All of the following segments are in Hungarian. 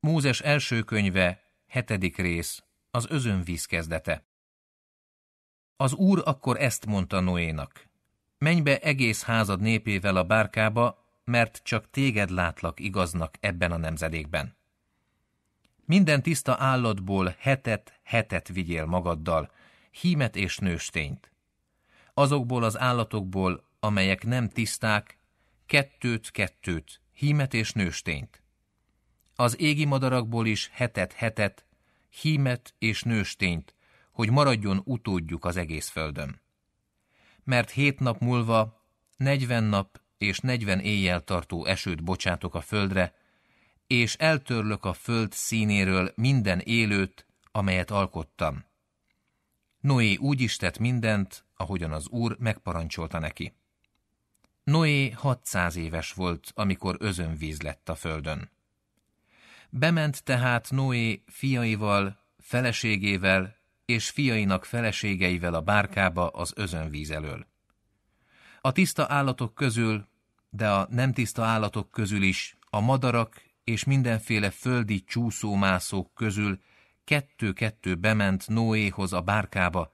Mózes első könyve, hetedik rész, az özönvíz kezdete. Az úr akkor ezt mondta Noénak. Menj be egész házad népével a bárkába, mert csak téged látlak igaznak ebben a nemzedékben. Minden tiszta állatból hetet, hetet vigyél magaddal, hímet és nőstényt. Azokból az állatokból, amelyek nem tiszták, kettőt, kettőt, hímet és nőstényt az égi madarakból is hetet-hetet, hímet és nőstényt, hogy maradjon utódjuk az egész földön. Mert hét nap múlva, negyven nap és negyven éjjel tartó esőt bocsátok a földre, és eltörlök a föld színéről minden élőt, amelyet alkottam. Noé úgy is tett mindent, ahogyan az úr megparancsolta neki. Noé 600 éves volt, amikor özönvíz lett a földön. Bement tehát Noé fiaival, feleségével és fiainak feleségeivel a bárkába az özönvíz elől. A tiszta állatok közül, de a nem tiszta állatok közül is, a madarak és mindenféle földi csúszómászók közül kettő-kettő bement Noéhoz a bárkába,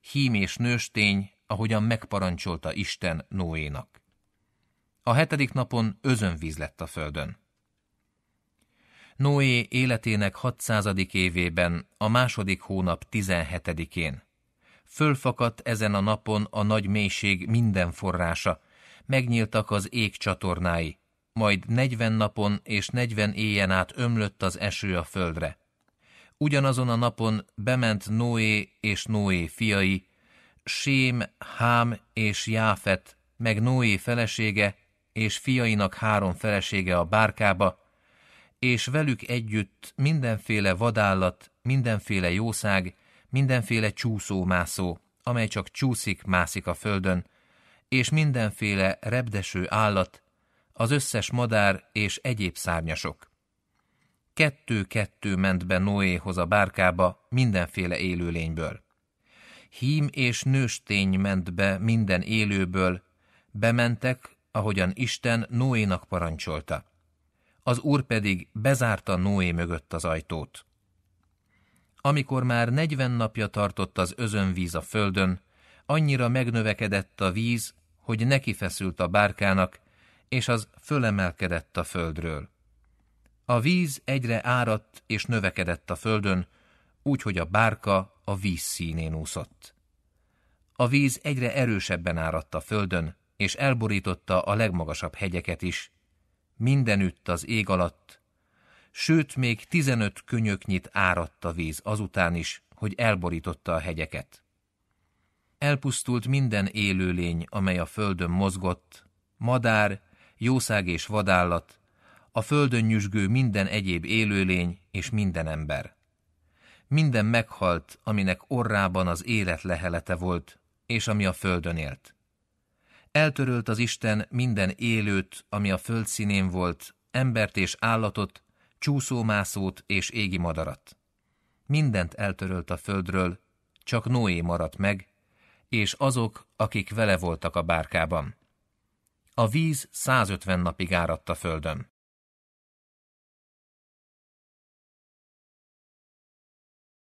hím és nőstény, ahogyan megparancsolta Isten Noénak. A hetedik napon özönvíz lett a földön. Noé életének 600. évében, a második hónap 17-én. Fölfakadt ezen a napon a nagy mélység minden forrása, megnyíltak az ég csatornái, majd 40 napon és 40 éjjen át ömlött az eső a földre. Ugyanazon a napon bement Noé és Noé fiai, Sém, Hám és Jáfet, meg Noé felesége és fiainak három felesége a bárkába, és velük együtt mindenféle vadállat, mindenféle jószág, mindenféle csúszómászó, amely csak csúszik-mászik a földön, és mindenféle repdeső állat, az összes madár és egyéb szárnyasok. Kettő-kettő ment be Noéhoz a bárkába mindenféle élőlényből. Hím és nőstény ment be minden élőből, bementek, ahogyan Isten Noénak parancsolta az úr pedig bezárta Noé mögött az ajtót. Amikor már negyven napja tartott az özönvíz a földön, annyira megnövekedett a víz, hogy neki feszült a bárkának, és az fölemelkedett a földről. A víz egyre áradt és növekedett a földön, úgy, hogy a bárka a víz színén úszott. A víz egyre erősebben áradt a földön, és elborította a legmagasabb hegyeket is, mindenütt az ég alatt, sőt még tizenöt könyöknyit áradt a víz azután is, hogy elborította a hegyeket. Elpusztult minden élőlény, amely a földön mozgott, madár, jószág és vadállat, a földön nyüzsgő minden egyéb élőlény és minden ember. Minden meghalt, aminek orrában az élet lehelete volt, és ami a földön élt. Eltörölt az Isten minden élőt, ami a föld színén volt, embert és állatot, csúszómászót és égi madarat. Mindent eltörölt a földről, csak Noé maradt meg, és azok, akik vele voltak a bárkában. A víz 150 napig áradt a földön.